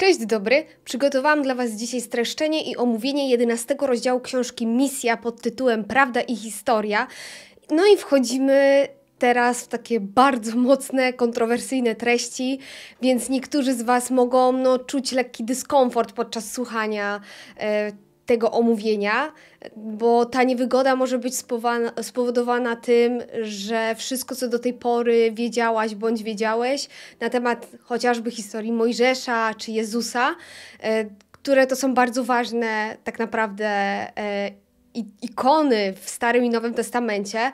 Cześć dobry, przygotowałam dla Was dzisiaj streszczenie i omówienie 11 rozdziału książki Misja pod tytułem Prawda i Historia. No i wchodzimy teraz w takie bardzo mocne, kontrowersyjne treści, więc niektórzy z Was mogą no, czuć lekki dyskomfort podczas słuchania. Yy, tego omówienia, bo ta niewygoda może być spowodowana, tym, że wszystko, co do tej pory wiedziałaś bądź wiedziałeś na temat chociażby historii Mojżesza czy Jezusa, e, które to są bardzo ważne tak naprawdę e, ikony w Starym i Nowym Testamencie,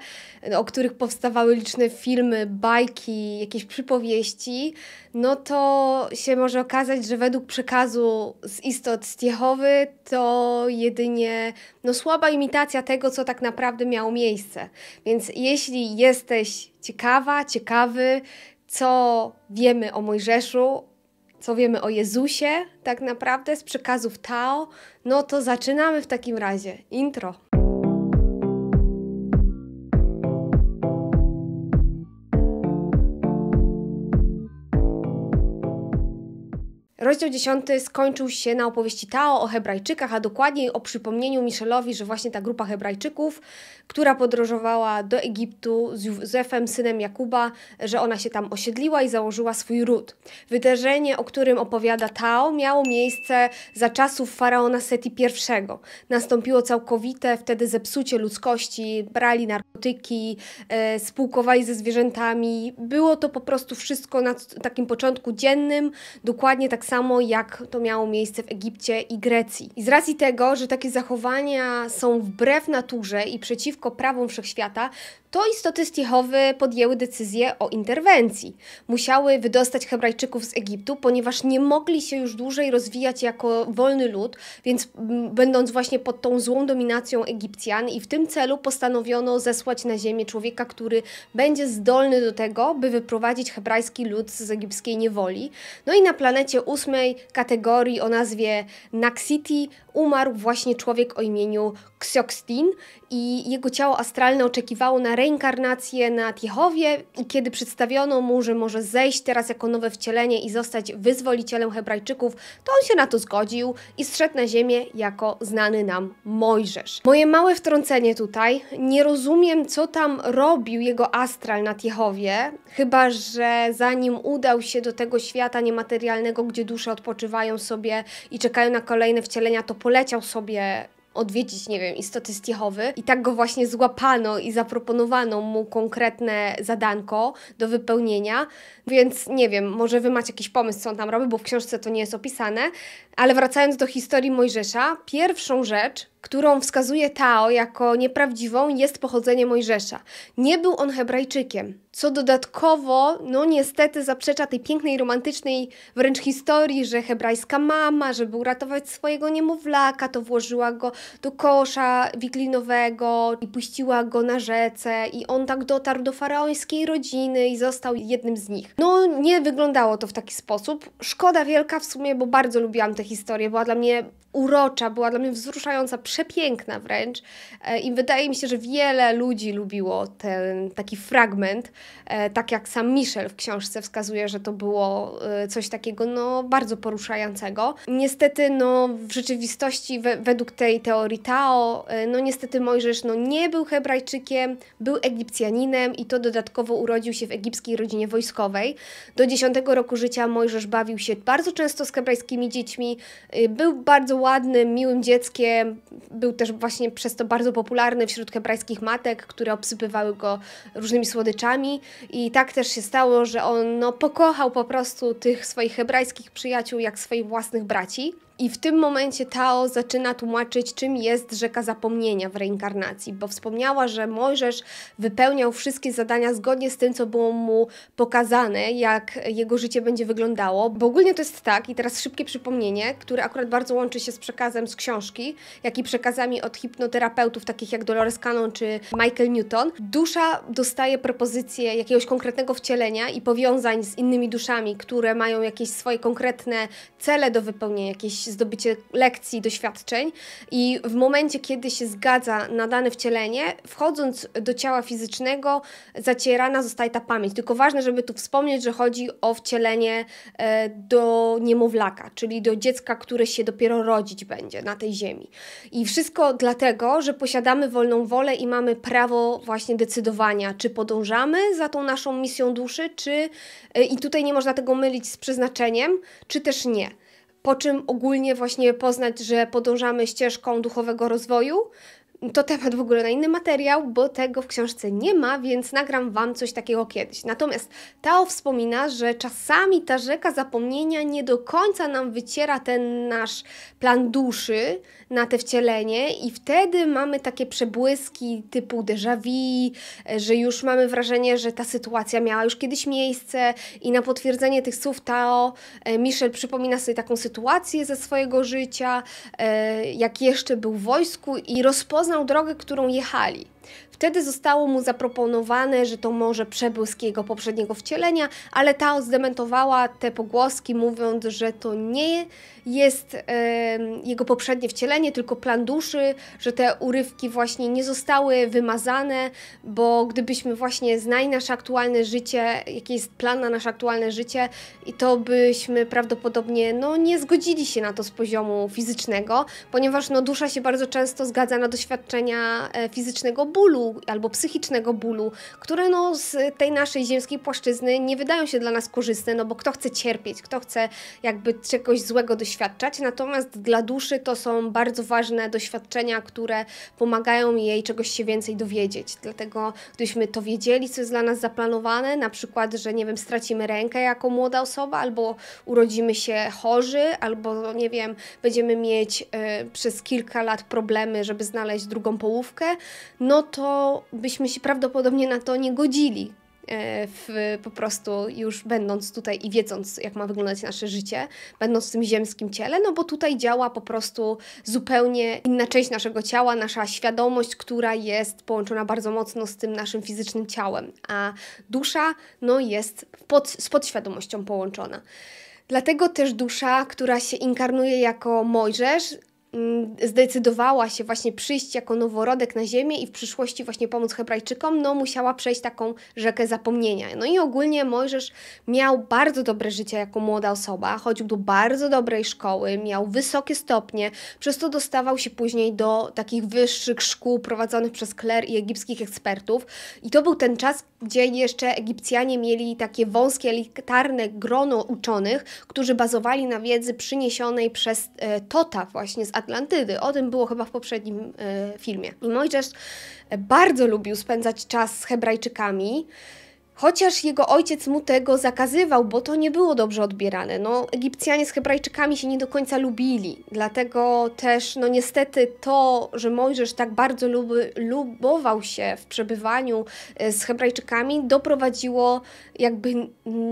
o których powstawały liczne filmy, bajki, jakieś przypowieści, no to się może okazać, że według przekazu z istot Stiechowy to jedynie no, słaba imitacja tego, co tak naprawdę miało miejsce. Więc jeśli jesteś ciekawa, ciekawy, co wiemy o Mojżeszu, co wiemy o Jezusie tak naprawdę z przekazów Tao, no to zaczynamy w takim razie. Intro. Rozdział 10 skończył się na opowieści Tao o Hebrajczykach, a dokładniej o przypomnieniu Michelowi, że właśnie ta grupa Hebrajczyków, która podróżowała do Egiptu z Józefem, synem Jakuba, że ona się tam osiedliła i założyła swój ród. Wydarzenie, o którym opowiada Tao, miało miejsce za czasów faraona Seti I. Nastąpiło całkowite wtedy zepsucie ludzkości, brali narkotyki, e, spółkowali ze zwierzętami. Było to po prostu wszystko na takim początku dziennym, dokładnie tak samo jak to miało miejsce w Egipcie i Grecji. I z racji tego, że takie zachowania są wbrew naturze i przeciwko prawom wszechświata, to istoty stichowe podjęły decyzję o interwencji. Musiały wydostać Hebrajczyków z Egiptu, ponieważ nie mogli się już dłużej rozwijać jako wolny lud, więc będąc właśnie pod tą złą dominacją Egipcjan i w tym celu postanowiono zesłać na ziemię człowieka, który będzie zdolny do tego, by wyprowadzić hebrajski lud z egipskiej niewoli. No i na planecie ósmej kategorii o nazwie Naksiti umarł właśnie człowiek o imieniu Xiokstein i jego ciało astralne oczekiwało na reinkarnację na Tiehowie i kiedy przedstawiono mu, że może zejść teraz jako nowe wcielenie i zostać wyzwolicielem hebrajczyków, to on się na to zgodził i zszedł na ziemię jako znany nam Mojżesz. Moje małe wtrącenie tutaj, nie rozumiem co tam robił jego astral na Tiehowie, chyba że zanim udał się do tego świata niematerialnego, gdzie dusze odpoczywają sobie i czekają na kolejne wcielenia, to poleciał sobie odwiedzić, nie wiem, istoty stiechowy i tak go właśnie złapano i zaproponowano mu konkretne zadanko do wypełnienia, więc nie wiem, może wy macie jakiś pomysł, co on tam robi, bo w książce to nie jest opisane, ale wracając do historii Mojżesza, pierwszą rzecz, którą wskazuje Tao jako nieprawdziwą, jest pochodzenie Mojżesza. Nie był on Hebrajczykiem, co dodatkowo, no niestety, zaprzecza tej pięknej, romantycznej wręcz historii, że hebrajska mama, żeby uratować swojego niemowlaka, to włożyła go do kosza wiklinowego i puściła go na rzece i on tak dotarł do faraońskiej rodziny i został jednym z nich. No nie wyglądało to w taki sposób. Szkoda wielka w sumie, bo bardzo lubiłam tę historię, była dla mnie urocza, była dla mnie wzruszająca, przepiękna wręcz. E, I wydaje mi się, że wiele ludzi lubiło ten taki fragment, e, tak jak sam Michel w książce wskazuje, że to było e, coś takiego no, bardzo poruszającego. Niestety no, w rzeczywistości we, według tej teorii Tao, no niestety Mojżesz no, nie był Hebrajczykiem, był Egipcjaninem i to dodatkowo urodził się w egipskiej rodzinie wojskowej. Do 10 roku życia Mojżesz bawił się bardzo często z hebrajskimi dziećmi, był bardzo ładnym, miłym dzieckiem. Był też właśnie przez to bardzo popularny wśród hebrajskich matek, które obsypywały go różnymi słodyczami. I tak też się stało, że on no, pokochał po prostu tych swoich hebrajskich przyjaciół jak swoich własnych braci. I w tym momencie Tao zaczyna tłumaczyć, czym jest rzeka zapomnienia w reinkarnacji, bo wspomniała, że Mojżesz wypełniał wszystkie zadania zgodnie z tym, co było mu pokazane, jak jego życie będzie wyglądało. Bo ogólnie to jest tak, i teraz szybkie przypomnienie, które akurat bardzo łączy się z przekazem z książki, jak i przekazami od hipnoterapeutów takich jak Dolores Cannon czy Michael Newton. Dusza dostaje propozycję jakiegoś konkretnego wcielenia i powiązań z innymi duszami, które mają jakieś swoje konkretne cele do wypełnienia, jakieś zdobycie lekcji, doświadczeń i w momencie, kiedy się zgadza na dane wcielenie, wchodząc do ciała fizycznego, zacierana zostaje ta pamięć. Tylko ważne, żeby tu wspomnieć, że chodzi o wcielenie e, do niemowlaka, czyli do dziecka, które się dopiero rodzić będzie na tej ziemi. I wszystko dlatego, że posiadamy wolną wolę i mamy prawo właśnie decydowania, czy podążamy za tą naszą misją duszy, czy e, i tutaj nie można tego mylić z przeznaczeniem, czy też nie po czym ogólnie właśnie poznać, że podążamy ścieżką duchowego rozwoju, to temat w ogóle na inny materiał, bo tego w książce nie ma, więc nagram Wam coś takiego kiedyś. Natomiast Tao wspomina, że czasami ta rzeka zapomnienia nie do końca nam wyciera ten nasz plan duszy na te wcielenie i wtedy mamy takie przebłyski typu déjà vu, że już mamy wrażenie, że ta sytuacja miała już kiedyś miejsce i na potwierdzenie tych słów Tao e, Michel przypomina sobie taką sytuację ze swojego życia, e, jak jeszcze był w wojsku i rozpoznaje poznał drogę, którą jechali. Wtedy zostało mu zaproponowane, że to może przebłysk jego poprzedniego wcielenia, ale ta zdementowała te pogłoski, mówiąc, że to nie jest e, jego poprzednie wcielenie, tylko plan duszy, że te urywki właśnie nie zostały wymazane, bo gdybyśmy właśnie znali nasze aktualne życie, jaki jest plan na nasze aktualne życie, i to byśmy prawdopodobnie no, nie zgodzili się na to z poziomu fizycznego, ponieważ no, dusza się bardzo często zgadza na doświadczenia e, fizycznego bólu albo psychicznego bólu, które no z tej naszej ziemskiej płaszczyzny nie wydają się dla nas korzystne, no bo kto chce cierpieć, kto chce jakby czegoś złego doświadczać, natomiast dla duszy to są bardzo ważne doświadczenia, które pomagają jej czegoś się więcej dowiedzieć. Dlatego gdybyśmy to wiedzieli, co jest dla nas zaplanowane, na przykład, że nie wiem, stracimy rękę jako młoda osoba, albo urodzimy się chorzy, albo nie wiem, będziemy mieć y, przez kilka lat problemy, żeby znaleźć drugą połówkę, no to byśmy się prawdopodobnie na to nie godzili. E, w, po prostu już będąc tutaj i wiedząc, jak ma wyglądać nasze życie, będąc w tym ziemskim ciele, no bo tutaj działa po prostu zupełnie inna część naszego ciała, nasza świadomość, która jest połączona bardzo mocno z tym naszym fizycznym ciałem, a dusza no, jest pod, z podświadomością połączona. Dlatego też dusza, która się inkarnuje jako Mojżesz, Mm, zdecydowała się właśnie przyjść jako noworodek na ziemię i w przyszłości właśnie pomóc Hebrajczykom, no musiała przejść taką rzekę zapomnienia. No i ogólnie Mojżesz miał bardzo dobre życie jako młoda osoba, chodził do bardzo dobrej szkoły, miał wysokie stopnie, przez to dostawał się później do takich wyższych szkół prowadzonych przez kler i egipskich ekspertów. I to był ten czas, gdzie jeszcze Egipcjanie mieli takie wąskie, elitarne grono uczonych, którzy bazowali na wiedzy przyniesionej przez e, Tota właśnie z Ateny Atlantydy. O tym było chyba w poprzednim e, filmie. I Mojżesz bardzo lubił spędzać czas z Hebrajczykami. Chociaż jego ojciec mu tego zakazywał, bo to nie było dobrze odbierane. No, Egipcjanie z Hebrajczykami się nie do końca lubili, dlatego też, no niestety, to, że Mojżesz tak bardzo luby, lubował się w przebywaniu e, z Hebrajczykami, doprowadziło jakby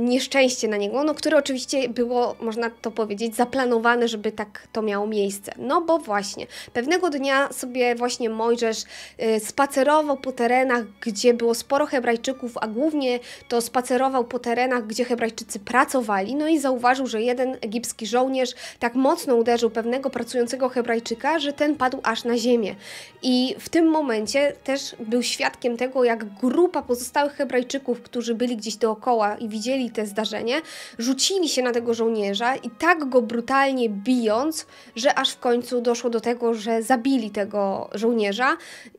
nieszczęście na niego, no, które oczywiście było, można to powiedzieć, zaplanowane, żeby tak to miało miejsce. No bo właśnie, pewnego dnia sobie właśnie Mojżesz e, spacerował po terenach, gdzie było sporo Hebrajczyków, a głównie to spacerował po terenach, gdzie Hebrajczycy pracowali, no i zauważył, że jeden egipski żołnierz tak mocno uderzył pewnego pracującego Hebrajczyka, że ten padł aż na ziemię. I w tym momencie też był świadkiem tego, jak grupa pozostałych Hebrajczyków, którzy byli gdzieś dookoła i widzieli te zdarzenie, rzucili się na tego żołnierza i tak go brutalnie bijąc, że aż w końcu doszło do tego, że zabili tego żołnierza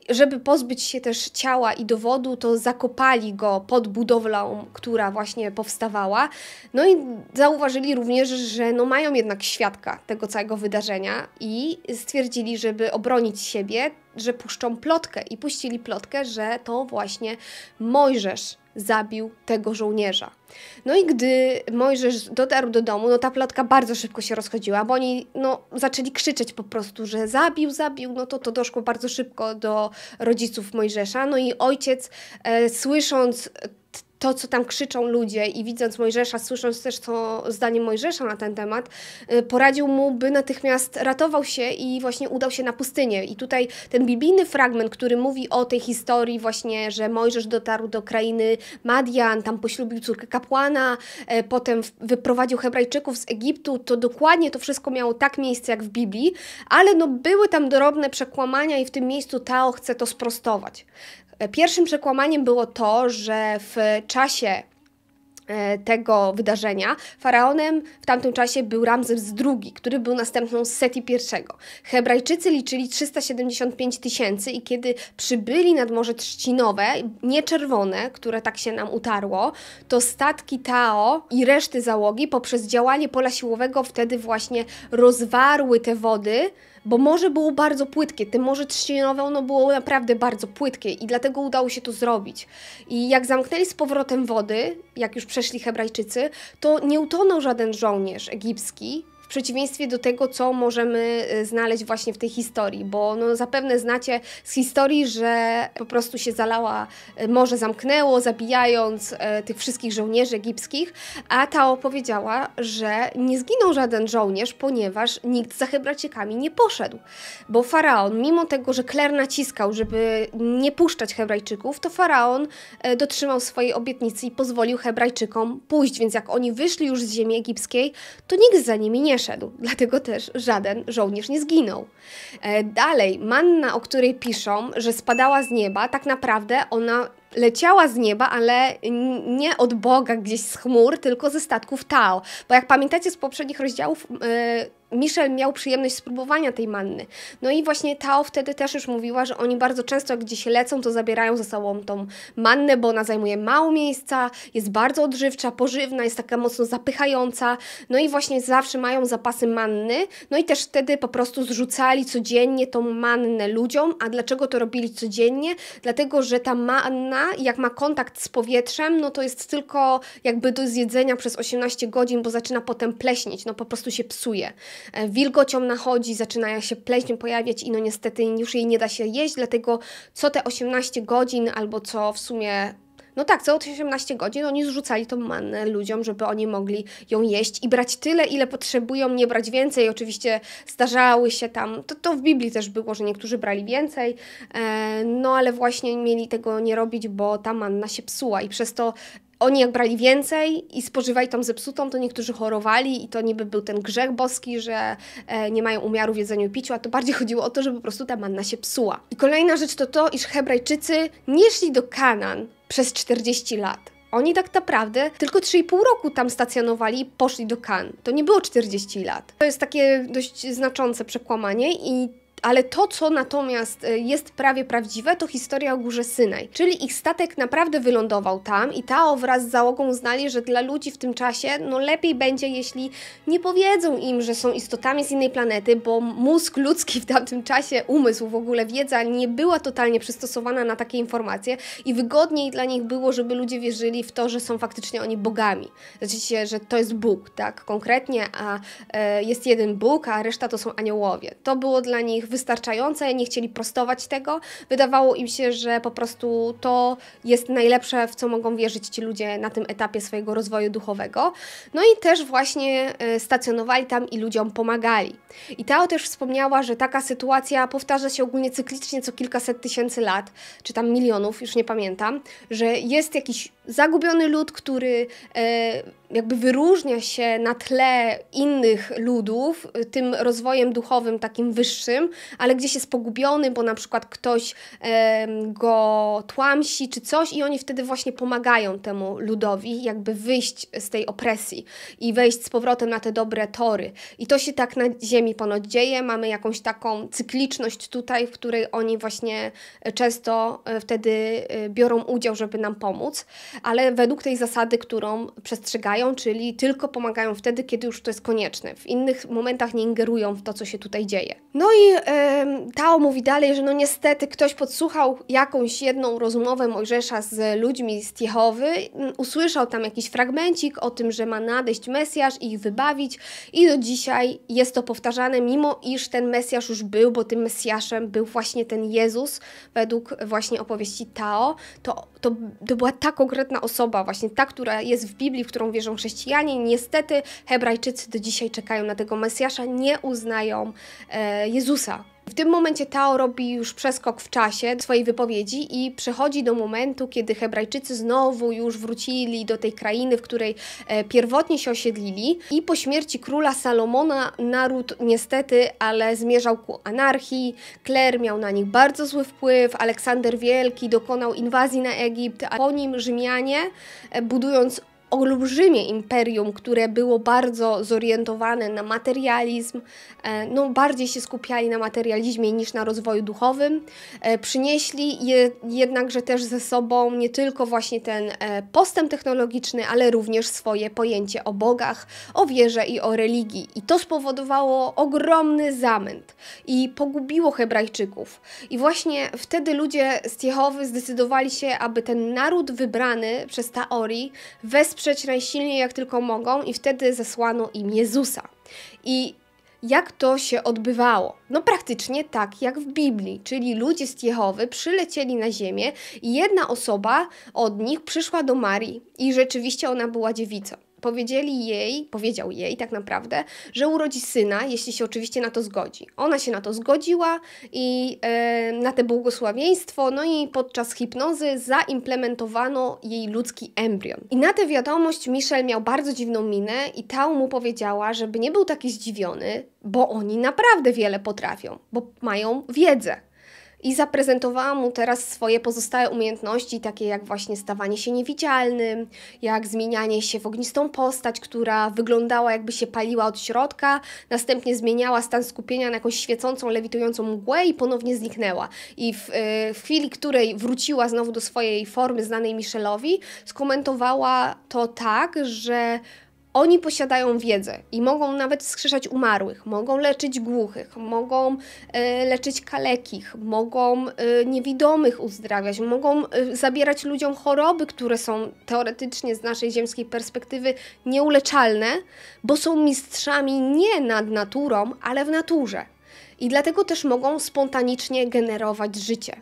żeby pozbyć się też ciała i dowodu, to zakopali go pod budowlą, która właśnie powstawała. No i zauważyli również, że no mają jednak świadka tego całego wydarzenia i stwierdzili, żeby obronić siebie, że puszczą plotkę i puścili plotkę, że to właśnie Mojżesz zabił tego żołnierza. No i gdy Mojżesz dotarł do domu, no ta plotka bardzo szybko się rozchodziła, bo oni no, zaczęli krzyczeć po prostu, że zabił, zabił, no to to doszło bardzo szybko do rodziców Mojżesza. No i ojciec e, słysząc to, co tam krzyczą ludzie i widząc Mojżesza, słysząc też to zdanie Mojżesza na ten temat, y, poradził mu, by natychmiast ratował się i właśnie udał się na pustynię. I tutaj ten biblijny fragment, który mówi o tej historii właśnie, że Mojżesz dotarł do krainy Madian, tam poślubił córkę kapłana, e, potem wyprowadził Hebrajczyków z Egiptu, to dokładnie to wszystko miało tak miejsce jak w Biblii, ale no były tam drobne przekłamania i w tym miejscu Tao chce to sprostować. E, pierwszym przekłamaniem było to, że w czasie e, tego wydarzenia faraonem w tamtym czasie był Ramzes II, który był następcą Seti I. Hebrajczycy liczyli 375 tysięcy i kiedy przybyli nad Morze Trzcinowe, nie czerwone, które tak się nam utarło, to statki Tao i reszty załogi poprzez działanie pola siłowego wtedy właśnie rozwarły te wody bo morze było bardzo płytkie, te morze trzcinowe ono było naprawdę bardzo płytkie i dlatego udało się to zrobić. I jak zamknęli z powrotem wody, jak już przeszli Hebrajczycy, to nie utonął żaden żołnierz egipski, w przeciwieństwie do tego, co możemy y, znaleźć właśnie w tej historii, bo no, zapewne znacie z historii, że po prostu się zalała, y, morze zamknęło, zabijając y, tych wszystkich żołnierzy egipskich, a ta opowiedziała, że nie zginął żaden żołnierz, ponieważ nikt za Hebrajczykami nie poszedł, bo faraon, mimo tego, że Kler naciskał, żeby nie puszczać Hebrajczyków, to faraon e, dotrzymał swojej obietnicy i pozwolił Hebrajczykom pójść, więc jak oni wyszli już z ziemi egipskiej, to nikt za nimi nie nie szedł, dlatego też żaden żołnierz nie zginął. E, dalej, manna, o której piszą, że spadała z nieba, tak naprawdę ona leciała z nieba, ale nie od Boga gdzieś z chmur, tylko ze statków Tao. Bo jak pamiętacie z poprzednich rozdziałów, e, Michel miał przyjemność spróbowania tej manny. No i właśnie Tao wtedy też już mówiła, że oni bardzo często jak gdzieś lecą, to zabierają ze sobą tą mannę, bo ona zajmuje mało miejsca, jest bardzo odżywcza, pożywna, jest taka mocno zapychająca. No i właśnie zawsze mają zapasy manny. No i też wtedy po prostu zrzucali codziennie tą mannę ludziom. A dlaczego to robili codziennie? Dlatego, że ta manna, jak ma kontakt z powietrzem, no to jest tylko jakby do zjedzenia przez 18 godzin, bo zaczyna potem pleśnieć, no po prostu się psuje. E, wilgocią nachodzi, zaczyna się pleśń pojawiać i no niestety już jej nie da się jeść, dlatego co te 18 godzin albo co w sumie no tak, co 18 godzin oni zrzucali tą mannę ludziom, żeby oni mogli ją jeść i brać tyle, ile potrzebują, nie brać więcej. Oczywiście zdarzały się tam, to, to w Biblii też było, że niektórzy brali więcej, e, no ale właśnie mieli tego nie robić, bo ta manna się psuła i przez to oni jak brali więcej i spożywali tą zepsutą, to niektórzy chorowali i to niby był ten grzech boski, że e, nie mają umiaru w jedzeniu i piciu, a to bardziej chodziło o to, że po prostu ta manna się psuła. I kolejna rzecz to to, iż Hebrajczycy nie szli do Kanan przez 40 lat. Oni tak naprawdę tylko 3,5 roku tam stacjonowali i poszli do Kan. To nie było 40 lat. To jest takie dość znaczące przekłamanie i ale to, co natomiast y, jest prawie prawdziwe, to historia o górze Synaj. Czyli ich statek naprawdę wylądował tam i Tao wraz z załogą znali, że dla ludzi w tym czasie no lepiej będzie, jeśli nie powiedzą im, że są istotami z innej planety, bo mózg ludzki w tamtym czasie, umysł w ogóle, wiedza nie była totalnie przystosowana na takie informacje i wygodniej dla nich było, żeby ludzie wierzyli w to, że są faktycznie oni bogami. Znaczy że to jest Bóg, tak, konkretnie, a e, jest jeden Bóg, a reszta to są aniołowie. To było dla nich nich wystarczające, nie chcieli prostować tego. Wydawało im się, że po prostu to jest najlepsze, w co mogą wierzyć ci ludzie na tym etapie swojego rozwoju duchowego. No i też właśnie y, stacjonowali tam i ludziom pomagali. I Tao też wspomniała, że taka sytuacja powtarza się ogólnie cyklicznie co kilkaset tysięcy lat, czy tam milionów, już nie pamiętam, że jest jakiś zagubiony lud, który e, jakby wyróżnia się na tle innych ludów e, tym rozwojem duchowym takim wyższym, ale gdzieś jest pogubiony, bo na przykład ktoś e, go tłamsi czy coś i oni wtedy właśnie pomagają temu ludowi jakby wyjść z tej opresji i wejść z powrotem na te dobre tory. I to się tak na ziemi ponoć dzieje, mamy jakąś taką cykliczność tutaj, w której oni właśnie często wtedy biorą udział, żeby nam pomóc ale według tej zasady, którą przestrzegają, czyli tylko pomagają wtedy, kiedy już to jest konieczne. W innych momentach nie ingerują w to, co się tutaj dzieje. No i yy, Tao mówi dalej, że no niestety ktoś podsłuchał jakąś jedną rozmowę Mojżesza z ludźmi z Tiechowy, usłyszał tam jakiś fragmencik o tym, że ma nadejść Mesjasz i ich wybawić i do dzisiaj jest to powtarzane, mimo iż ten Mesjasz już był, bo tym Mesjaszem był właśnie ten Jezus, według właśnie opowieści Tao, to, to, to była tak konkretna konkretna osoba, właśnie ta, która jest w Biblii, w którą wierzą chrześcijanie. Niestety Hebrajczycy do dzisiaj czekają na tego Mesjasza, nie uznają e, Jezusa w tym momencie Tao robi już przeskok w czasie swojej wypowiedzi i przechodzi do momentu, kiedy Hebrajczycy znowu już wrócili do tej krainy, w której e, pierwotnie się osiedlili i po śmierci króla Salomona naród niestety, ale zmierzał ku anarchii, Kler miał na nich bardzo zły wpływ, Aleksander Wielki dokonał inwazji na Egipt, a po nim Rzymianie, e, budując olbrzymie imperium, które było bardzo zorientowane na materializm, e, no bardziej się skupiali na materializmie niż na rozwoju duchowym. E, przynieśli je, jednakże też ze sobą nie tylko właśnie ten e, postęp technologiczny, ale również swoje pojęcie o bogach, o wierze i o religii. I to spowodowało ogromny zamęt i pogubiło Hebrajczyków. I właśnie wtedy ludzie z Jehowy zdecydowali się, aby ten naród wybrany przez Taori wesprzeć wesprzeć najsilniej jak tylko mogą, i wtedy zesłano im Jezusa. I jak to się odbywało? No praktycznie tak jak w Biblii, czyli ludzie z Jehowy przylecieli na ziemię i jedna osoba od nich przyszła do Marii i rzeczywiście ona była dziewicą. Powiedzieli jej, powiedział jej tak naprawdę, że urodzi syna, jeśli się oczywiście na to zgodzi. Ona się na to zgodziła i e, na te błogosławieństwo, no i podczas hipnozy zaimplementowano jej ludzki embrion. I na tę wiadomość Michel miał bardzo dziwną minę i ta mu powiedziała, żeby nie był taki zdziwiony, bo oni naprawdę wiele potrafią, bo mają wiedzę i zaprezentowała mu teraz swoje pozostałe umiejętności, takie jak właśnie stawanie się niewidzialnym, jak zmienianie się w ognistą postać, która wyglądała jakby się paliła od środka, następnie zmieniała stan skupienia na jakąś świecącą, lewitującą mgłę i ponownie zniknęła. I w, y, w chwili, której wróciła znowu do swojej formy znanej Michelowi, skomentowała to tak, że oni posiadają wiedzę i mogą nawet skrzeszać umarłych, mogą leczyć głuchych, mogą e, leczyć kalekich, mogą e, niewidomych uzdrawiać, mogą e, zabierać ludziom choroby, które są teoretycznie z naszej ziemskiej perspektywy nieuleczalne, bo są mistrzami nie nad naturą, ale w naturze. I dlatego też mogą spontanicznie generować życie.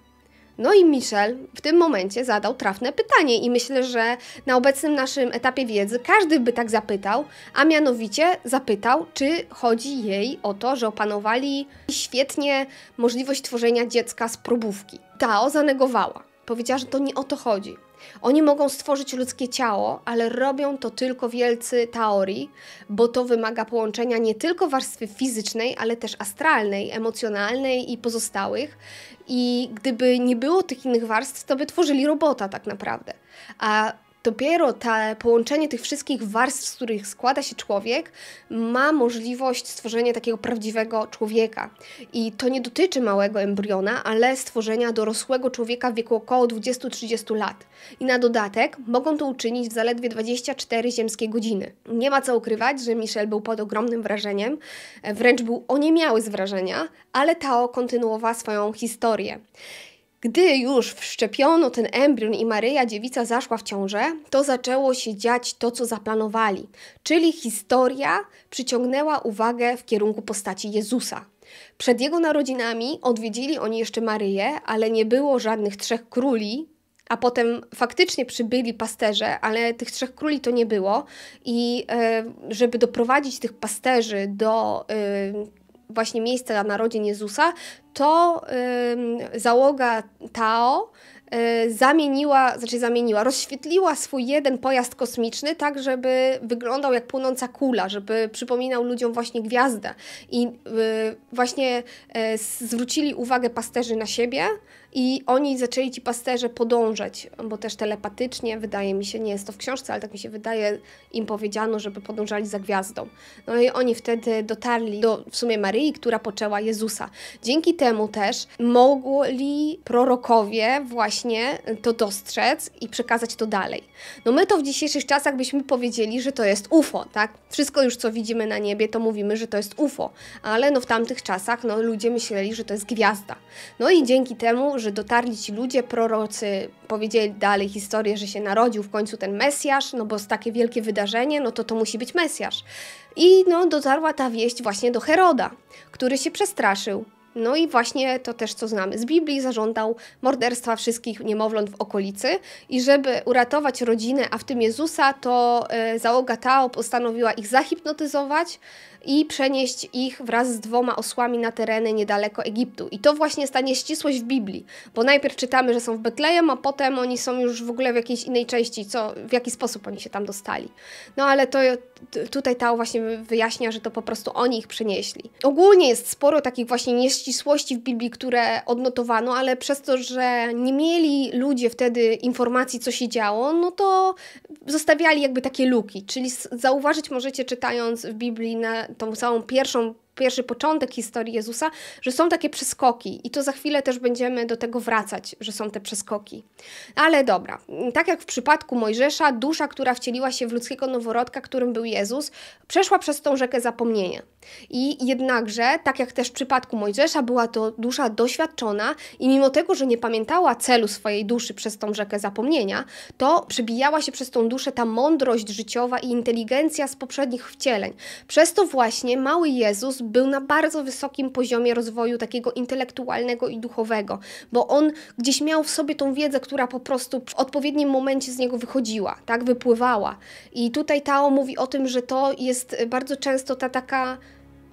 No i Michel w tym momencie zadał trafne pytanie i myślę, że na obecnym naszym etapie wiedzy każdy by tak zapytał, a mianowicie zapytał, czy chodzi jej o to, że opanowali świetnie możliwość tworzenia dziecka z próbówki. Tao zanegowała. Powiedziała, że to nie o to chodzi. Oni mogą stworzyć ludzkie ciało, ale robią to tylko wielcy taori, bo to wymaga połączenia nie tylko warstwy fizycznej, ale też astralnej, emocjonalnej i pozostałych. I gdyby nie było tych innych warstw, to by tworzyli robota tak naprawdę. A dopiero to połączenie tych wszystkich warstw, z których składa się człowiek, ma możliwość stworzenia takiego prawdziwego człowieka. I to nie dotyczy małego embriona, ale stworzenia dorosłego człowieka w wieku około 20-30 lat. I na dodatek mogą to uczynić w zaledwie 24 ziemskie godziny. Nie ma co ukrywać, że Michel był pod ogromnym wrażeniem, wręcz był oniemiały z wrażenia, ale Tao kontynuowała swoją historię. Gdy już wszczepiono ten embrion i Maryja dziewica zaszła w ciążę, to zaczęło się dziać to, co zaplanowali, czyli historia przyciągnęła uwagę w kierunku postaci Jezusa. Przed jego narodzinami odwiedzili oni jeszcze Maryję, ale nie było żadnych trzech króli, a potem faktycznie przybyli pasterze, ale tych trzech króli to nie było. I e, żeby doprowadzić tych pasterzy do e, właśnie miejsca narodzin Jezusa, to załoga Tao y, zamieniła, znaczy zamieniła, rozświetliła swój jeden pojazd kosmiczny tak, żeby wyglądał jak płonąca kula, żeby przypominał ludziom właśnie gwiazdę. I y, właśnie y, zwrócili uwagę pasterzy na siebie, i oni zaczęli ci pasterze podążać, bo też telepatycznie, wydaje mi się, nie jest to w książce, ale tak mi się wydaje, im powiedziano, żeby podążali za gwiazdą. No i oni wtedy dotarli do w sumie Maryi, która poczęła Jezusa. Dzięki temu też mogli prorokowie właśnie to dostrzec i przekazać to dalej. No my to w dzisiejszych czasach byśmy powiedzieli, że to jest UFO, tak? Wszystko już, co widzimy na niebie, to mówimy, że to jest UFO, ale no w tamtych czasach no, ludzie myśleli, że to jest gwiazda. No i dzięki temu, że dotarli ci ludzie, prorocy powiedzieli dalej historię, że się narodził w końcu ten Mesjasz, no bo z takie wielkie wydarzenie, no to to musi być Mesjasz. I no dotarła ta wieść właśnie do Heroda, który się przestraszył. No i właśnie to też, co znamy z Biblii, zażądał morderstwa wszystkich niemowląt w okolicy i żeby uratować rodzinę, a w tym Jezusa, to e, załoga Tao postanowiła ich zahipnotyzować, i przenieść ich wraz z dwoma osłami na tereny niedaleko Egiptu. I to właśnie stanie ścisłość w Biblii, bo najpierw czytamy, że są w Betlejem, a potem oni są już w ogóle w jakiejś innej części, co, w jaki sposób oni się tam dostali. No ale to tutaj ta właśnie wyjaśnia, że to po prostu oni ich przenieśli. Ogólnie jest sporo takich właśnie nieścisłości w Biblii, które odnotowano, ale przez to, że nie mieli ludzie wtedy informacji, co się działo, no to zostawiali jakby takie luki. Czyli zauważyć możecie czytając w Biblii na tą całą pierwszą pierwszy początek historii Jezusa, że są takie przeskoki i to za chwilę też będziemy do tego wracać, że są te przeskoki. Ale dobra, tak jak w przypadku Mojżesza, dusza, która wcieliła się w ludzkiego noworodka, którym był Jezus, przeszła przez tą rzekę zapomnienia. I jednakże, tak jak też w przypadku Mojżesza, była to dusza doświadczona i mimo tego, że nie pamiętała celu swojej duszy przez tą rzekę zapomnienia, to przebijała się przez tą duszę ta mądrość życiowa i inteligencja z poprzednich wcieleń. Przez to właśnie mały Jezus był na bardzo wysokim poziomie rozwoju takiego intelektualnego i duchowego, bo on gdzieś miał w sobie tą wiedzę, która po prostu w odpowiednim momencie z niego wychodziła, tak, wypływała. I tutaj Tao mówi o tym, że to jest bardzo często ta taka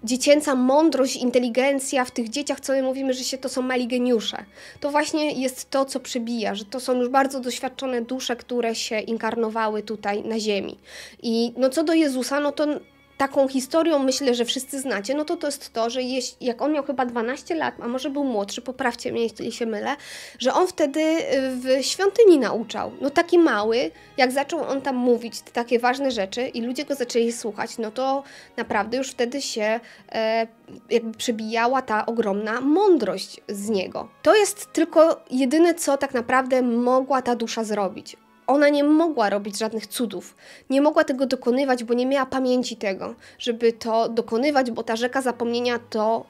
dziecięca mądrość, inteligencja w tych dzieciach, co my mówimy, że się to są mali geniusze. To właśnie jest to, co przybija, że to są już bardzo doświadczone dusze, które się inkarnowały tutaj na ziemi. I no co do Jezusa, no to taką historią myślę, że wszyscy znacie, no to to jest to, że jak on miał chyba 12 lat, a może był młodszy, poprawcie mnie, jeśli się mylę, że on wtedy y, w świątyni nauczał. No taki mały, jak zaczął on tam mówić takie ważne rzeczy i ludzie go zaczęli słuchać, no to naprawdę już wtedy się e, jakby przebijała ta ogromna mądrość z niego. To jest tylko jedyne, co tak naprawdę mogła ta dusza zrobić ona nie mogła robić żadnych cudów. Nie mogła tego dokonywać, bo nie miała pamięci tego, żeby to dokonywać, bo ta rzeka zapomnienia to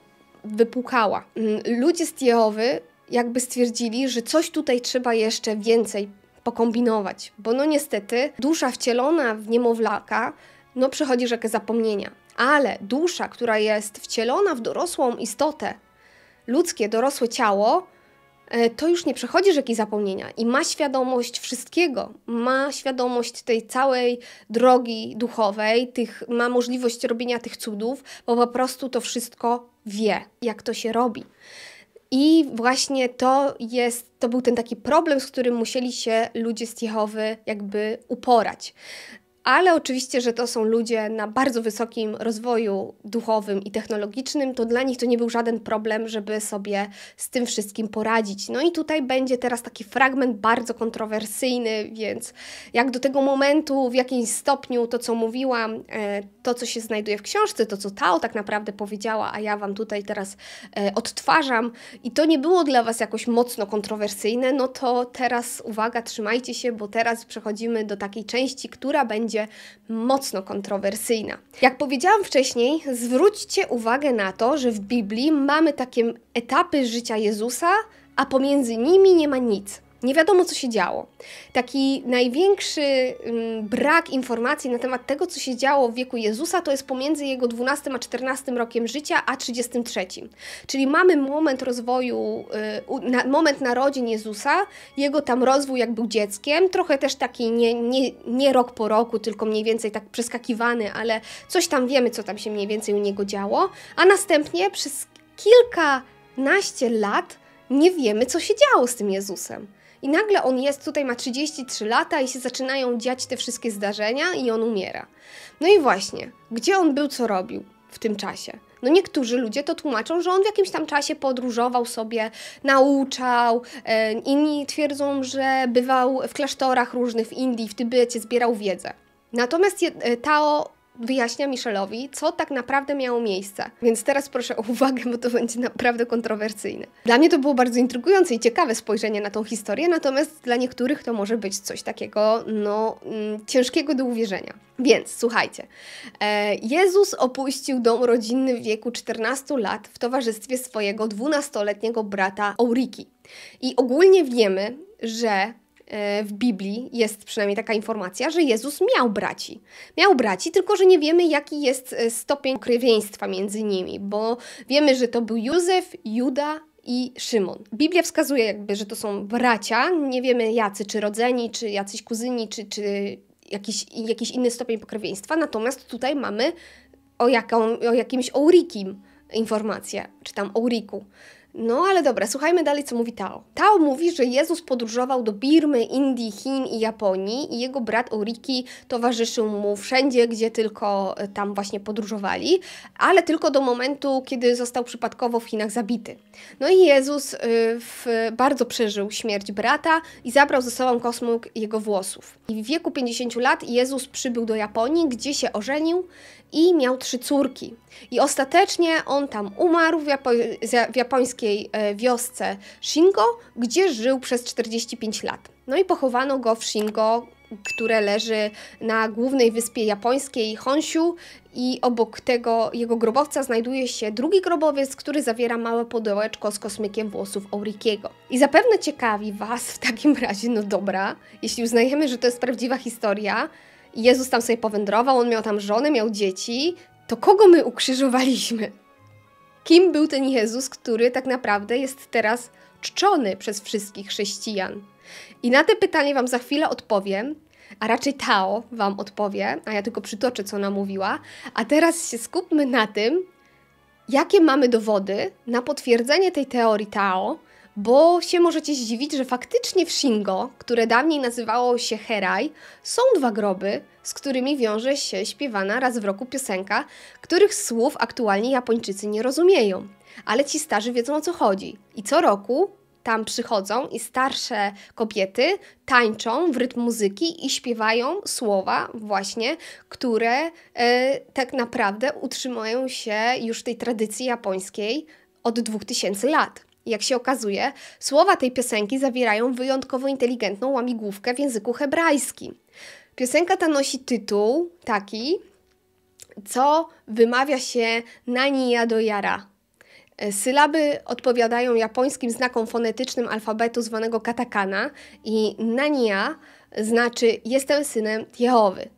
wypłukała. Mm, ludzie z Jehowy jakby stwierdzili, że coś tutaj trzeba jeszcze więcej pokombinować, bo no niestety dusza wcielona w niemowlaka no przechodzi rzekę zapomnienia, ale dusza, która jest wcielona w dorosłą istotę, ludzkie dorosłe ciało, E, to już nie przechodzi rzeki zapomnienia i ma świadomość wszystkiego, ma świadomość tej całej drogi duchowej, tych, ma możliwość robienia tych cudów, bo po prostu to wszystko wie, jak to się robi. I właśnie to jest, to był ten taki problem, z którym musieli się ludzie z Jehowy jakby uporać. Ale oczywiście, że to są ludzie na bardzo wysokim rozwoju duchowym i technologicznym, to dla nich to nie był żaden problem, żeby sobie z tym wszystkim poradzić. No i tutaj będzie teraz taki fragment bardzo kontrowersyjny, więc jak do tego momentu w jakimś stopniu to, co mówiłam, e, to, co się znajduje w książce, to, co Tao tak naprawdę powiedziała, a ja wam tutaj teraz e, odtwarzam, i to nie było dla was jakoś mocno kontrowersyjne, no to teraz uwaga, trzymajcie się, bo teraz przechodzimy do takiej części, która będzie będzie mocno kontrowersyjna. Jak powiedziałam wcześniej, zwróćcie uwagę na to, że w Biblii mamy takie etapy życia Jezusa, a pomiędzy nimi nie ma nic. Nie wiadomo, co się działo. Taki największy mm, brak informacji na temat tego, co się działo w wieku Jezusa, to jest pomiędzy jego 12 a 14 rokiem życia, a 33. Czyli mamy moment rozwoju, y, moment narodzin Jezusa, jego tam rozwój, jak był dzieckiem, trochę też taki nie, nie, nie rok po roku, tylko mniej więcej tak przeskakiwany, ale coś tam wiemy, co tam się mniej więcej u niego działo, a następnie przez kilkanaście lat nie wiemy, co się działo z tym Jezusem. I nagle on jest tutaj, ma 33 lata i się zaczynają dziać te wszystkie zdarzenia i on umiera. No i właśnie, gdzie on był, co robił w tym czasie? No niektórzy ludzie to tłumaczą, że on w jakimś tam czasie podróżował sobie, nauczał, e, inni twierdzą, że bywał w klasztorach różnych w Indii, w Tybecie, zbierał wiedzę. Natomiast e, Tao wyjaśnia Michelowi, co tak naprawdę miało miejsce. Więc teraz proszę o uwagę, bo to będzie naprawdę kontrowersyjne. Dla mnie to było bardzo intrygujące i ciekawe spojrzenie na tą historię, natomiast dla niektórych to może być coś takiego, no, mm, ciężkiego do uwierzenia. Więc słuchajcie. E, Jezus opuścił dom rodzinny w wieku 14 lat w towarzystwie swojego 12-letniego brata Auriki. I ogólnie wiemy, że E, w Biblii jest przynajmniej taka informacja, że Jezus miał braci. Miał braci, tylko że nie wiemy, jaki jest e, stopień krewieństwa między nimi, bo wiemy, że to był Józef, Juda i Szymon. Biblia wskazuje jakby, że to są bracia, nie wiemy jacy, czy rodzeni, czy jacyś kuzyni, czy, czy jakiś, jakiś inny stopień pokrewieństwa, natomiast tutaj mamy o, jaką, o jakimś Aurikim informację, czy tam Auriku. No ale dobra, słuchajmy dalej, co mówi Tao. Tao mówi, że Jezus podróżował do Birmy, Indii, Chin i Japonii i jego brat Oriki towarzyszył mu wszędzie, gdzie tylko e, tam właśnie podróżowali, ale tylko do momentu, kiedy został przypadkowo w Chinach zabity. No i Jezus e, bardzo przeżył śmierć brata i zabrał ze sobą kosmuk jego włosów. I w wieku 50 lat Jezus przybył do Japonii, gdzie się ożenił i miał trzy córki. I ostatecznie on tam umarł w, Japo w japońskim japońskiej e, wiosce Shingo, gdzie żył przez 45 lat. No i pochowano go w Shingo, które leży na głównej wyspie japońskiej Honshu i obok tego jego grobowca znajduje się drugi grobowiec, który zawiera małe pudełeczko z kosmykiem włosów Aurikiego. I zapewne ciekawi Was w takim razie, no dobra, jeśli uznajemy, że to jest prawdziwa historia, Jezus tam sobie powędrował, on miał tam żonę, miał dzieci, to kogo my ukrzyżowaliśmy? Kim był ten Jezus, który tak naprawdę jest teraz czczony przez wszystkich chrześcijan? I na te pytanie Wam za chwilę odpowiem, a raczej Tao Wam odpowie, a ja tylko przytoczę, co ona mówiła. A teraz się skupmy na tym, jakie mamy dowody na potwierdzenie tej teorii Tao, bo się możecie zdziwić, że faktycznie w Shingo, które dawniej nazywało się Herai, są dwa groby, z którymi wiąże się śpiewana raz w roku piosenka, których słów aktualnie Japończycy nie rozumieją. Ale ci starzy wiedzą o co chodzi. I co roku tam przychodzą i starsze kobiety tańczą w rytm muzyki i śpiewają słowa właśnie, które e, tak naprawdę utrzymują się już tej tradycji japońskiej od 2000 lat. Jak się okazuje, słowa tej piosenki zawierają wyjątkowo inteligentną łamigłówkę w języku hebrajskim. Piosenka ta nosi tytuł taki, co wymawia się Nania do Jara. E, sylaby odpowiadają japońskim znakom fonetycznym alfabetu zwanego katakana i Nania znaczy jestem synem Jehowy.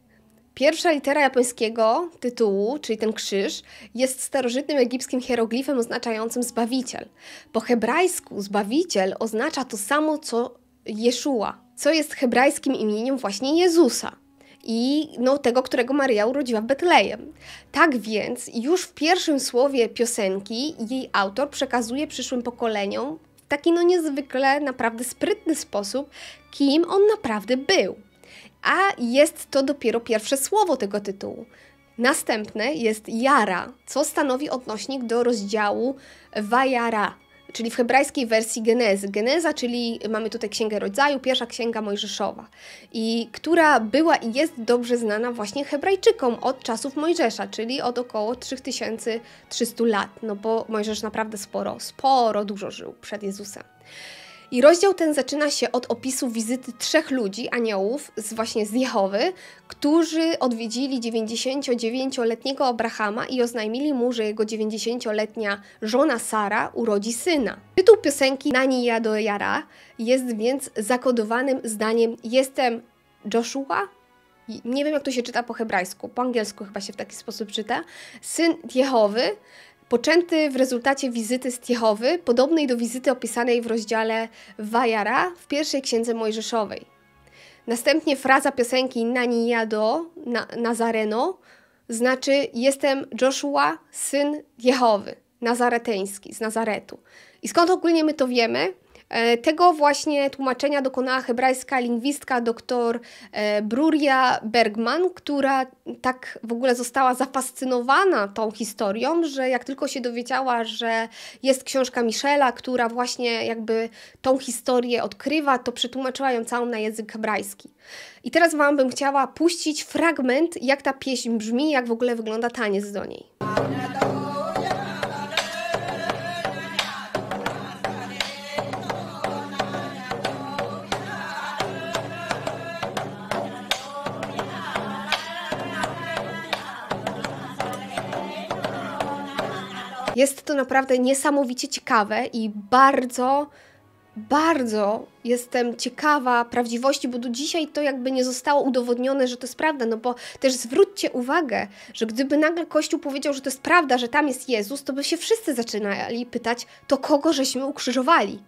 Pierwsza litera japońskiego tytułu, czyli ten krzyż, jest starożytnym egipskim hieroglifem oznaczającym zbawiciel. Po hebrajsku zbawiciel oznacza to samo co Jeszua, co jest hebrajskim imieniem właśnie Jezusa i no, tego, którego Maria urodziła w Betlejem. Tak więc już w pierwszym słowie piosenki jej autor przekazuje przyszłym pokoleniom w taki no niezwykle naprawdę sprytny sposób, kim on naprawdę był a jest to dopiero pierwsze słowo tego tytułu. Następne jest jara, co stanowi odnośnik do rozdziału Wajara, czyli w hebrajskiej wersji Genezy. Geneza, czyli mamy tutaj Księgę Rodzaju, pierwsza Księga Mojżeszowa, i która była i jest dobrze znana właśnie Hebrajczykom od czasów Mojżesza, czyli od około 3300 lat, no bo Mojżesz naprawdę sporo, sporo dużo żył przed Jezusem. I rozdział ten zaczyna się od opisu wizyty trzech ludzi, aniołów, z właśnie z Jehowy, którzy odwiedzili 99-letniego Abrahama i oznajmili mu, że jego 90-letnia żona Sara urodzi syna. Tytuł piosenki Nani Jado Jara jest więc zakodowanym zdaniem Jestem Joshua, nie wiem jak to się czyta po hebrajsku, po angielsku chyba się w taki sposób czyta, syn Jehowy, poczęty w rezultacie wizyty Stiechowy, podobnej do wizyty opisanej w rozdziale Wajara w pierwszej księdze Mojżeszowej. Następnie fraza piosenki Nani Jado na, Nazareno znaczy jestem Joshua, syn Jehowy, nazareteński, z Nazaretu. I skąd ogólnie my to wiemy? E, tego właśnie tłumaczenia dokonała hebrajska lingwistka dr e, Bruria Bergman, która tak w ogóle została zafascynowana tą historią, że jak tylko się dowiedziała, że jest książka Michela, która właśnie jakby tą historię odkrywa, to przetłumaczyła ją całą na język hebrajski. I teraz Wam bym chciała puścić fragment, jak ta pieśń brzmi, jak w ogóle wygląda taniec do niej. Jest to naprawdę niesamowicie ciekawe i bardzo, bardzo jestem ciekawa prawdziwości, bo do dzisiaj to jakby nie zostało udowodnione, że to jest prawda. No bo też zwróćcie uwagę, że gdyby nagle Kościół powiedział, że to jest prawda, że tam jest Jezus, to by się wszyscy zaczynali pytać, to kogo żeśmy ukrzyżowali?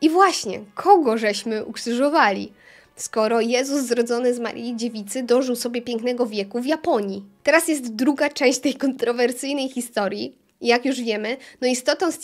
I właśnie, kogo żeśmy ukrzyżowali? skoro Jezus zrodzony z Marii Dziewicy dożył sobie pięknego wieku w Japonii. Teraz jest druga część tej kontrowersyjnej historii, jak już wiemy, no istotą z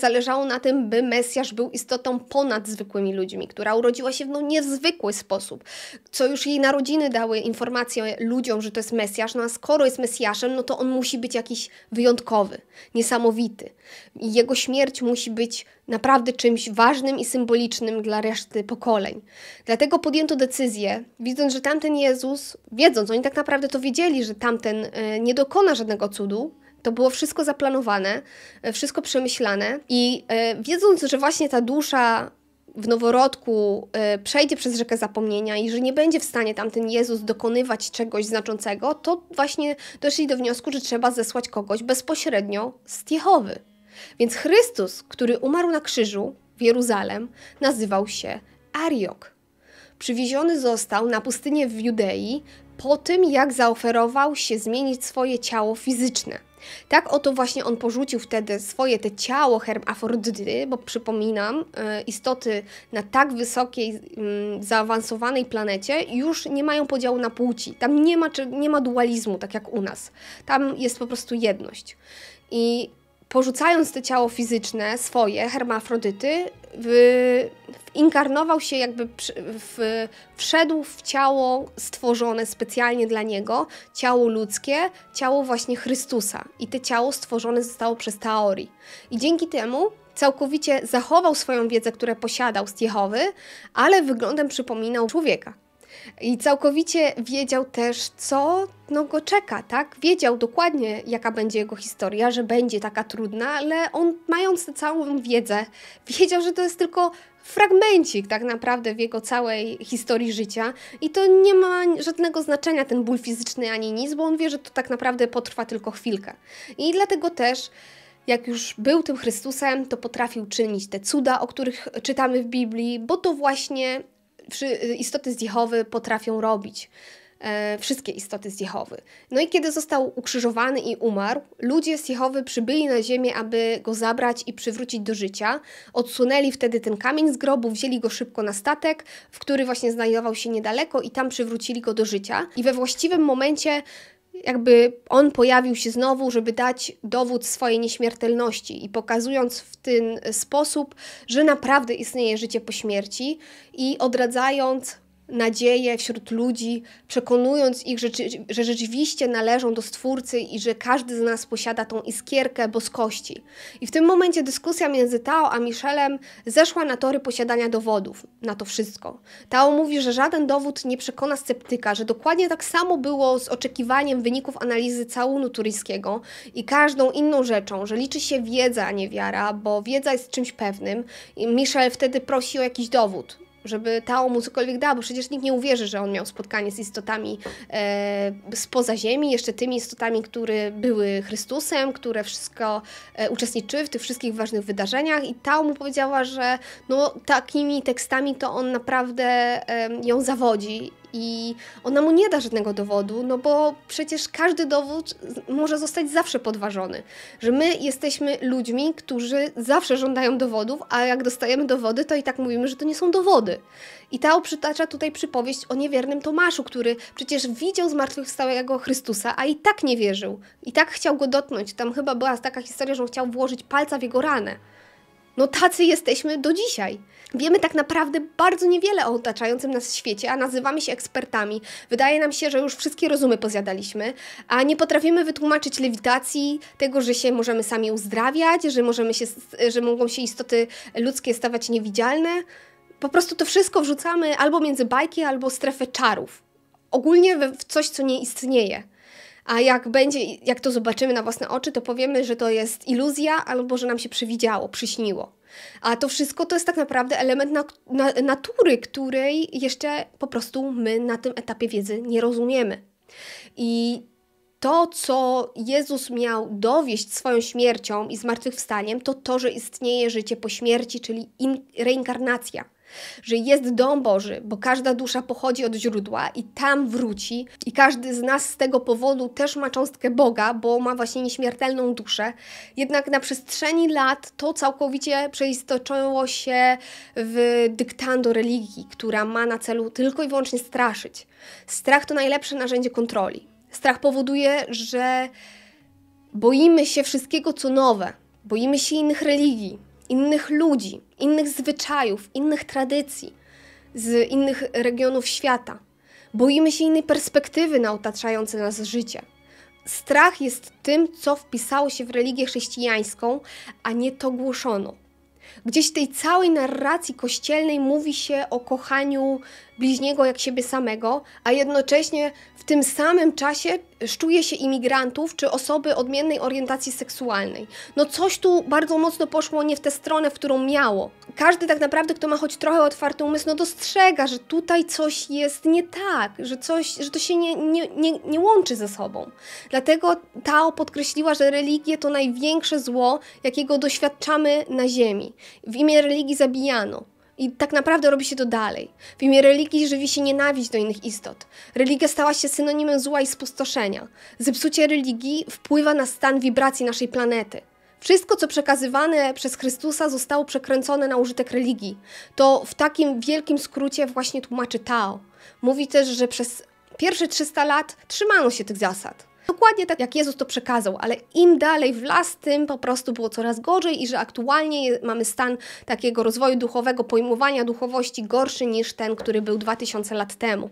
zależało na tym, by Mesjasz był istotą ponad zwykłymi ludźmi, która urodziła się w no niezwykły sposób, co już jej narodziny dały informację ludziom, że to jest Mesjasz, no a skoro jest Mesjaszem, no to on musi być jakiś wyjątkowy, niesamowity. Jego śmierć musi być naprawdę czymś ważnym i symbolicznym dla reszty pokoleń. Dlatego podjęto decyzję, widząc, że tamten Jezus, wiedząc, oni tak naprawdę to wiedzieli, że tamten e, nie dokona żadnego cudu, to było wszystko zaplanowane, e, wszystko przemyślane i e, wiedząc, że właśnie ta dusza w noworodku y, przejdzie przez rzekę zapomnienia i że nie będzie w stanie tamten Jezus dokonywać czegoś znaczącego, to właśnie doszli do wniosku, że trzeba zesłać kogoś bezpośrednio z Jehowy. Więc Chrystus, który umarł na krzyżu w Jeruzalem, nazywał się Ariok. Przywieziony został na pustynię w Judei po tym, jak zaoferował się zmienić swoje ciało fizyczne – tak oto właśnie on porzucił wtedy swoje te ciało Hermafrodyty, bo przypominam, e, istoty na tak wysokiej, mm, zaawansowanej planecie już nie mają podziału na płci. Tam nie ma, nie ma dualizmu, tak jak u nas. Tam jest po prostu jedność. I porzucając te ciało fizyczne swoje, hermafrodyty, inkarnował się, jakby w, wszedł w ciało stworzone specjalnie dla niego, ciało ludzkie, ciało właśnie Chrystusa. I to ciało stworzone zostało przez Taori. I dzięki temu całkowicie zachował swoją wiedzę, którą posiadał z Jehowy, ale wyglądem przypominał człowieka. I całkowicie wiedział też, co no, go czeka, tak? Wiedział dokładnie, jaka będzie jego historia, że będzie taka trudna, ale on, mając tę całą wiedzę, wiedział, że to jest tylko fragmencik tak naprawdę w jego całej historii życia i to nie ma żadnego znaczenia ten ból fizyczny ani nic, bo on wie, że to tak naprawdę potrwa tylko chwilkę. I dlatego też jak już był tym Chrystusem, to potrafił czynić te cuda, o których czytamy w Biblii, bo to właśnie istoty z Jehowy potrafią robić. E, wszystkie istoty z Jehowy. No i kiedy został ukrzyżowany i umarł, ludzie z Jehowy przybyli na ziemię, aby go zabrać i przywrócić do życia. Odsunęli wtedy ten kamień z grobu, wzięli go szybko na statek, w który właśnie znajdował się niedaleko i tam przywrócili go do życia. I we właściwym momencie jakby on pojawił się znowu, żeby dać dowód swojej nieśmiertelności i pokazując w ten sposób, że naprawdę istnieje życie po śmierci i odradzając nadzieję wśród ludzi, przekonując ich, że, rzeczywiście należą do Stwórcy i że każdy z nas posiada tą iskierkę boskości. I w tym momencie dyskusja między Tao a Michelem zeszła na tory posiadania dowodów na to wszystko. Tao mówi, że żaden dowód nie przekona sceptyka, że dokładnie tak samo było z oczekiwaniem wyników analizy całunu turyjskiego i każdą inną rzeczą, że liczy się wiedza, a nie wiara, bo wiedza jest czymś pewnym. I Michel wtedy prosi o jakiś dowód, żeby Tao mu cokolwiek dała, bo przecież nikt nie uwierzy, że on miał spotkanie z istotami e, spoza Ziemi, jeszcze tymi istotami, które były Chrystusem, które wszystko e, uczestniczyły w tych wszystkich ważnych wydarzeniach i Tao mu powiedziała, że no takimi tekstami to on naprawdę e, ją zawodzi i ona mu nie da żadnego dowodu, no bo przecież każdy dowód może zostać zawsze podważony. Że my jesteśmy ludźmi, którzy zawsze żądają dowodów, a jak dostajemy dowody, to i tak mówimy, że to nie są dowody. I ta przytacza tutaj przypowieść o niewiernym Tomaszu, który przecież widział zmartwychwstałego Chrystusa, a i tak nie wierzył. I tak chciał go dotknąć. Tam chyba była taka historia, że on chciał włożyć palca w jego ranę. No tacy jesteśmy do dzisiaj. Wiemy tak naprawdę bardzo niewiele o otaczającym nas świecie, a nazywamy się ekspertami. Wydaje nam się, że już wszystkie rozumy pozjadaliśmy, a nie potrafimy wytłumaczyć lewitacji, tego, że się możemy sami uzdrawiać, że, możemy się, że mogą się istoty ludzkie stawać niewidzialne. Po prostu to wszystko wrzucamy albo między bajki, albo strefę czarów. Ogólnie w coś, co nie istnieje. A jak będzie, jak to zobaczymy na własne oczy, to powiemy, że to jest iluzja albo że nam się przywidziało, przyśniło. A to wszystko to jest tak naprawdę element na, na, natury, której jeszcze po prostu my na tym etapie wiedzy nie rozumiemy. I to, co Jezus miał dowieść swoją śmiercią i zmartwychwstaniem, to to, że istnieje życie po śmierci, czyli in, reinkarnacja że jest dom Boży, bo każda dusza pochodzi od źródła i tam wróci, i każdy z nas z tego powodu też ma cząstkę Boga, bo ma właśnie nieśmiertelną duszę. Jednak na przestrzeni lat to całkowicie przeistoczyło się w dyktando religii, która ma na celu tylko i wyłącznie straszyć. Strach to najlepsze narzędzie kontroli. Strach powoduje, że boimy się wszystkiego, co nowe, boimy się innych religii, innych ludzi, innych zwyczajów, innych tradycji, z innych regionów świata. Boimy się innej perspektywy na otaczające nas życie. Strach jest tym, co wpisało się w religię chrześcijańską, a nie to głoszono. Gdzieś w tej całej narracji kościelnej mówi się o kochaniu bliźniego jak siebie samego, a jednocześnie tym samym czasie szczuje się imigrantów czy osoby odmiennej orientacji seksualnej. No coś tu bardzo mocno poszło nie w tę stronę, w którą miało. Każdy tak naprawdę, kto ma choć trochę otwarty umysł, no dostrzega, że tutaj coś jest nie tak, że, coś, że to się nie, nie, nie, nie łączy ze sobą. Dlatego Tao podkreśliła, że religie to największe zło, jakiego doświadczamy na ziemi. W imię religii zabijano. I tak naprawdę robi się to dalej. W imię religii żywi się nienawiść do innych istot. Religia stała się synonimem zła i spustoszenia. Zepsucie religii wpływa na stan wibracji naszej planety. Wszystko, co przekazywane przez Chrystusa, zostało przekręcone na użytek religii. To w takim wielkim skrócie właśnie tłumaczy Tao. Mówi też, że przez pierwsze 300 lat trzymano się tych zasad. Dokładnie tak jak Jezus to przekazał, ale im dalej w las, tym po prostu było coraz gorzej i że aktualnie mamy stan takiego rozwoju duchowego, pojmowania duchowości gorszy niż ten, który był 2000 lat temu.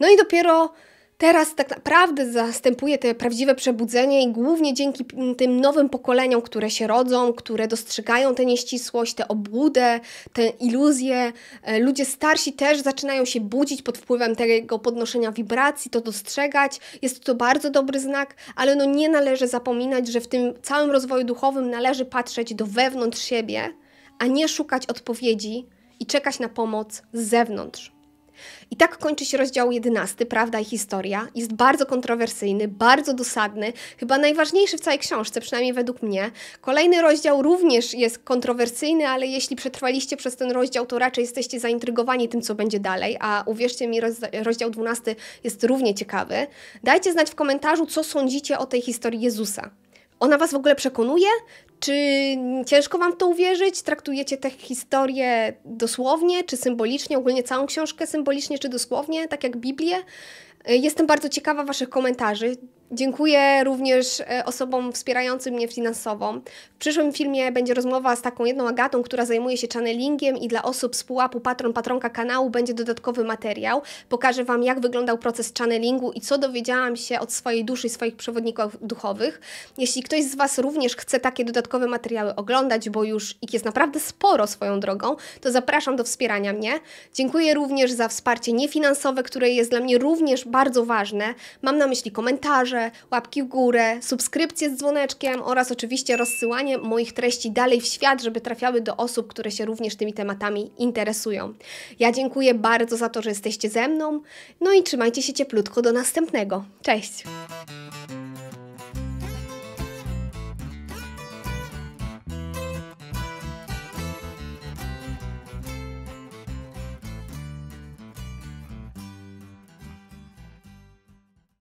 No i dopiero teraz tak naprawdę zastępuje te prawdziwe przebudzenie i głównie dzięki tym nowym pokoleniom, które się rodzą, które dostrzegają tę nieścisłość, tę obłudę, tę iluzję. E, ludzie starsi też zaczynają się budzić pod wpływem tego podnoszenia wibracji, to dostrzegać. Jest to bardzo dobry znak, ale no nie należy zapominać, że w tym całym rozwoju duchowym należy patrzeć do wewnątrz siebie, a nie szukać odpowiedzi i czekać na pomoc z zewnątrz. I tak kończy się rozdział 11, Prawda i Historia. Jest bardzo kontrowersyjny, bardzo dosadny, chyba najważniejszy w całej książce, przynajmniej według mnie. Kolejny rozdział również jest kontrowersyjny, ale jeśli przetrwaliście przez ten rozdział, to raczej jesteście zaintrygowani tym, co będzie dalej, a uwierzcie mi, rozdział 12 jest równie ciekawy. Dajcie znać w komentarzu, co sądzicie o tej historii Jezusa. Ona was w ogóle przekonuje? Czy ciężko wam to uwierzyć? Traktujecie tę historię dosłownie czy symbolicznie, ogólnie całą książkę symbolicznie czy dosłownie, tak jak Biblię? Y, jestem bardzo ciekawa Waszych komentarzy. Dziękuję również e, osobom wspierającym mnie finansowo. W przyszłym filmie będzie rozmowa z taką jedną Agatą, która zajmuje się channelingiem i dla osób z pułapu patron patronka kanału będzie dodatkowy materiał. Pokażę Wam, jak wyglądał proces channelingu i co dowiedziałam się od swojej duszy i swoich przewodników duchowych. Jeśli ktoś z Was również chce takie dodatkowe materiały oglądać, bo już ich jest naprawdę sporo swoją drogą, to zapraszam do wspierania mnie. Dziękuję również za wsparcie niefinansowe, które jest dla mnie również bardzo ważne. Mam na myśli komentarze, łapki w górę, subskrypcje z dzwoneczkiem oraz oczywiście rozsyłanie moich treści dalej w świat, żeby trafiały do osób, które się również tymi tematami interesują. Ja dziękuję bardzo za to, że jesteście ze mną, no i trzymajcie się cieplutko do następnego. Cześć!